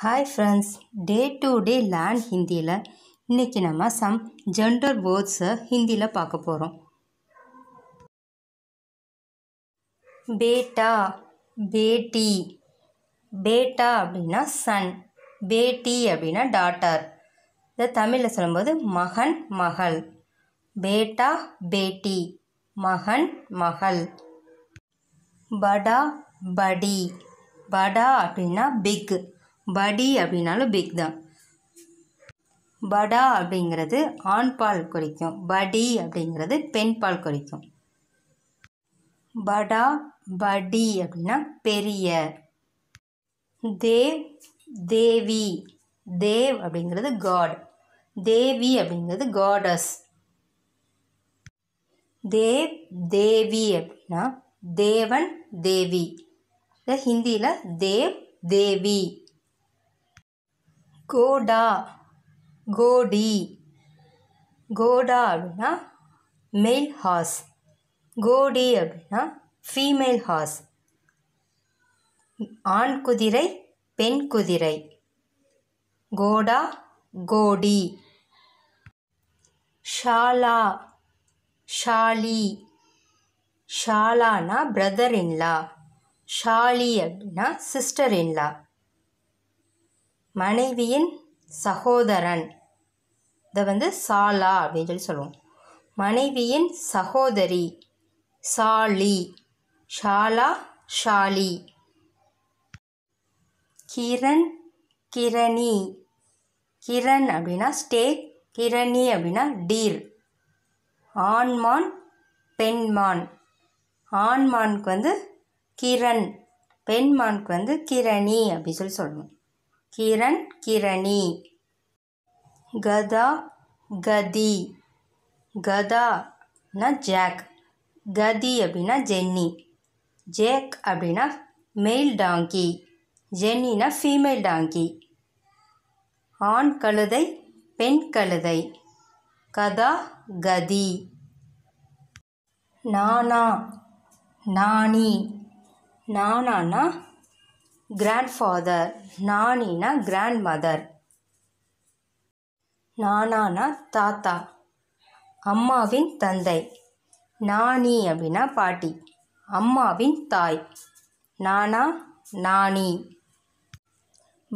hi friends day to day land ஹிந்தியில் இன்றைக்கி நம்ம சம் ஜெண்டர் வேர்ட்ஸை ஹிந்தியில் பார்க்க போகிறோம் பேட்டா பேட்டி பேட்டா அப்படின்னா சன் பேட்டி அப்படின்னா டாட்டர் இதை தமிழில் சொல்லும்போது மகன் மகள் பேட்டா பேட்டி மகன் மகள் படா படி படா அப்படின்னா பிக் படி அப்படின்னாலும் பிக் தான் படா அப்படிங்கிறது ஆண் பால் குறிக்கும் படி அப்படிங்கிறது பெண் பால் குறிக்கும் படா படி அப்படின்னா பெரிய தேவ் தேவி தேவ் அப்படிங்கிறது காட் தேவி அப்படிங்கிறது காடஸ் தேவ் தேவி அப்படின்னா தேவன் தேவி ஹிந்தியில் தேவ் தேவி கோடா கோடி கோடா அப்படின்னா மெயில் ஹார்ஸ் கோடி அப்படின்னா ஃபீமேல் ஹார்ஸ் ஆண் குதிரை பெண் குதிரை கோடா கோடி ஷாலா ஷாலி ஷாலானா பிரதர் இன்லா ஷாலி அப்படின்னா சிஸ்டர் இன்லா மனைவியின் சகோதரன் இதை வந்து சாலா அப்படின்னு சொல்லி சொல்லுவோம் மனைவியின் சகோதரி சாலி ஷாலா ஷாலி கிரண் கிரணி கிரண் அப்படின்னா ஸ்டே கிரணி அப்படின்னா டீர் ஆண்மான் பெண்மான் ஆண்மான்க்கு வந்து கிரண் பெண்மானுக்கு வந்து கிரணி அப்படின்னு சொல்லி சொல்லணும் கிரண் கிரணி கதா கதி கதானா ஜாக் கதி அப்படின்னா ஜென்னி ஜேக் அப்படின்னா மெயில் டாங்கி ஜென்னினா ஃபீமேல் டாங்கி ஆண் கழுதை பெண் கழுதை கதா கதி நானா நாணி நானானா கிராண்ட்ஃபாதர் நானினா கிராண்ட் மதர் நானானா தாத்தா அம்மாவின் தந்தை நானி அப்படின்னா பாட்டி அம்மாவின் தாய் நானா நானி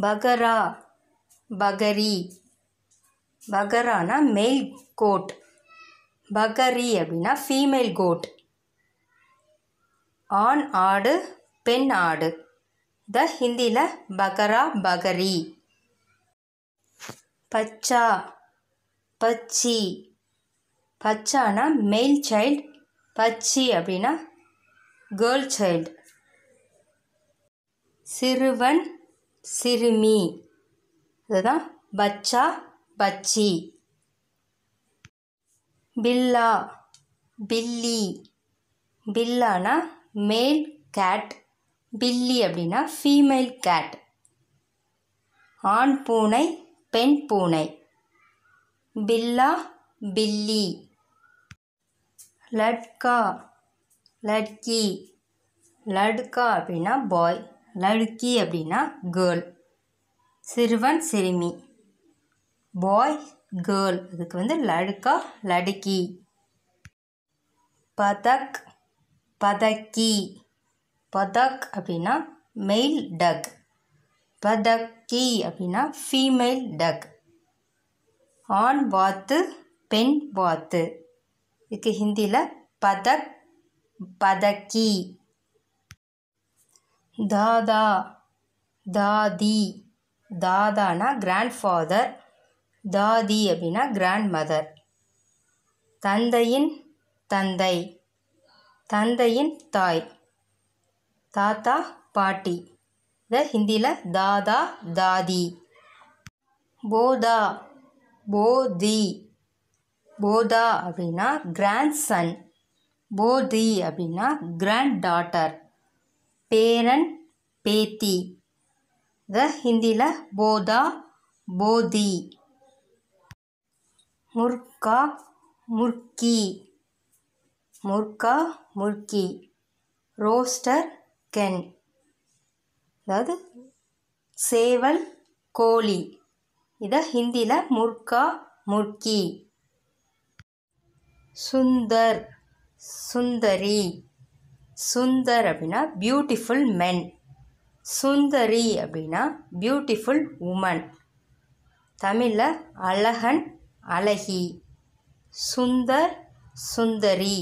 பகரா பகரி பகரானா மெயில் கோட் பகரி அப்படின்னா ஃபீமேல் கோட் ஆண் ஆடு பெண் ஆடு த ஹிந்தியில் பகரா பகரி பச்சா பச்சி பச்சானா மெயில் சைல்டு பச்சி அப்படின்னா கேர்ள் சைல்டு சிறுவன் சிறுமி இதுதான் பச்சா பச்சி பில்லா பில்லி பில்லானா மேல் கேட் பில்லி அப்படின்னா ஃபீமேல் கேட் ஆண் பூனை பெண் பூனை பில்லா பில்லி லட்கா லட்கி லடுக்கா அப்படின்னா பாய் லடுக்கி அப்படின்னா கேர்ள் சிறுவன் சிறுமி பாய் கேர்ள் இதுக்கு வந்து லடுக்கா லடுக்கி பதக் பதக்கி பதக் அப்படின்னா மெயில் டக் பதக் கி அப்படின்னா ஃபீமெயில் டக் ஆண் வாத்து பெண் வாத்து இதுக்கு ஹிந்தியில் பதக் பதக்கி தாதா தாதி தாதானா கிராண்ட் ஃபாதர் தாதி அப்படின்னா கிராண்ட் மதர் தந்தையின் தந்தை தந்தையின் தாய் தாத்தா பாட்டி இதை ஹிந்தியில் தாதா தாதி போதா போதி போதா அப்படின்னா கிராண்ட் சன் போதி அப்படின்னா கிராண்ட் டாட்டர் பேரன் பேத்தி இதை ஹிந்தியில் போதா போதி முர்கா முர்கி முர்கா முர்கி ரோஸ்டர் கென் அதாவது சேவல் கோழி இதை ஹிந்தியில் முர்கா முர்கி சுந்தர் சுந்தரி சுந்தர் அப்படின்னா பியூட்டிஃபுல் மென் சுந்தரி அப்படின்னா பியூட்டிஃபுல் உமன் தமிழில் அழகன் அழகி சுந்தர் சுந்தரி